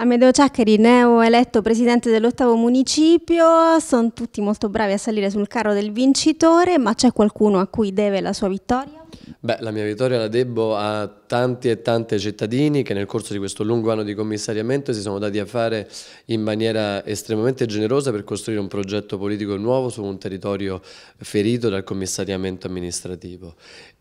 Amedeo Ciaccheri, neoeletto presidente dell'ottavo municipio, sono tutti molto bravi a salire sul carro del vincitore, ma c'è qualcuno a cui deve la sua vittoria? Beh, la mia vittoria la debbo a tanti e tanti cittadini che nel corso di questo lungo anno di commissariamento si sono dati a fare in maniera estremamente generosa per costruire un progetto politico nuovo su un territorio ferito dal commissariamento amministrativo.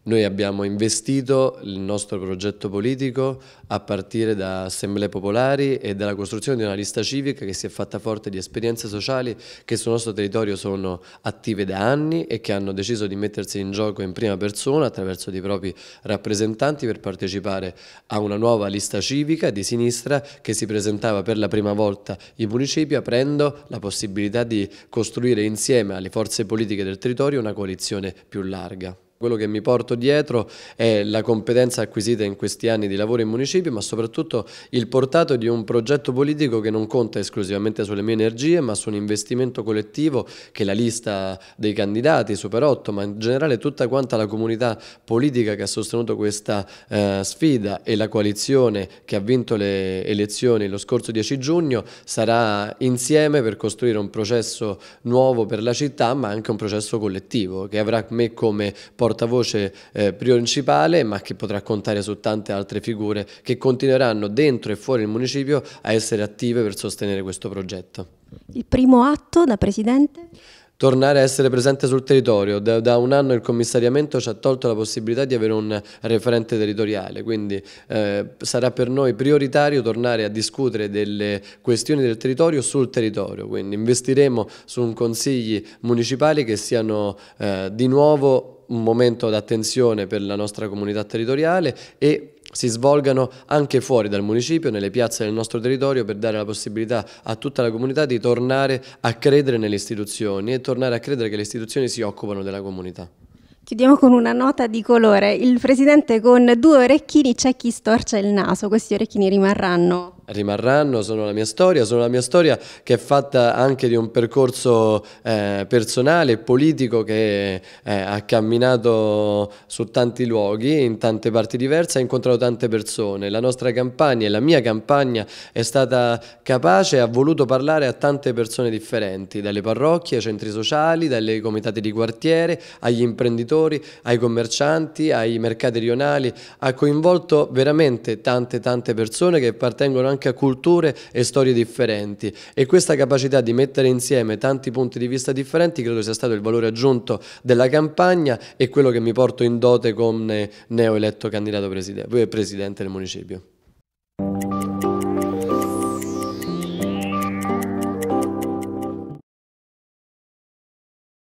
Noi abbiamo investito il nostro progetto politico a partire da assemblee popolari e dalla costruzione di una lista civica che si è fatta forte di esperienze sociali che sul nostro territorio sono attive da anni e che hanno deciso di mettersi in gioco in prima persona attraverso dei propri rappresentanti per partecipare a una nuova lista civica di sinistra che si presentava per la prima volta in municipio aprendo la possibilità di costruire insieme alle forze politiche del territorio una coalizione più larga. Quello che mi porto dietro è la competenza acquisita in questi anni di lavoro in municipio, ma soprattutto il portato di un progetto politico che non conta esclusivamente sulle mie energie, ma su un investimento collettivo che la lista dei candidati, Super 8, ma in generale tutta quanta la comunità politica che ha sostenuto questa eh, sfida e la coalizione che ha vinto le elezioni lo scorso 10 giugno sarà insieme per costruire un processo nuovo per la città, ma anche un processo collettivo che avrà me come portato portavoce eh, principale ma che potrà contare su tante altre figure che continueranno dentro e fuori il municipio a essere attive per sostenere questo progetto. Il primo atto da Presidente? tornare a essere presente sul territorio. Da, da, un anno il commissariamento ci ha tolto la possibilità di avere un referente territoriale, quindi eh, sarà per noi prioritario tornare a discutere delle questioni del territorio sul territorio, quindi investiremo su consigli municipali che siano eh, di nuovo un momento d'attenzione per la nostra comunità territoriale e si svolgano anche fuori dal municipio, nelle piazze del nostro territorio, per dare la possibilità a tutta la comunità di tornare a credere nelle istituzioni e tornare a credere che le istituzioni si occupano della comunità. Chiudiamo con una nota di colore. Il presidente con due orecchini c'è chi storce il naso, questi orecchini rimarranno rimarranno, sono la mia storia, sono la mia storia che è fatta anche di un percorso eh, personale e politico che eh, ha camminato su tanti luoghi, in tante parti diverse, ha incontrato tante persone. La nostra campagna e la mia campagna è stata capace e ha voluto parlare a tante persone differenti, dalle parrocchie ai centri sociali, dalle comitati di quartiere, agli imprenditori, imprenditori, ai commercianti, ai mercati rionali, ha coinvolto veramente tante tante persone che appartengono anche a culture e storie differenti e questa capacità di mettere insieme tanti punti di vista differenti credo sia stato il valore aggiunto della campagna e quello che mi porto in dote come neoeletto candidato presidente del municipio.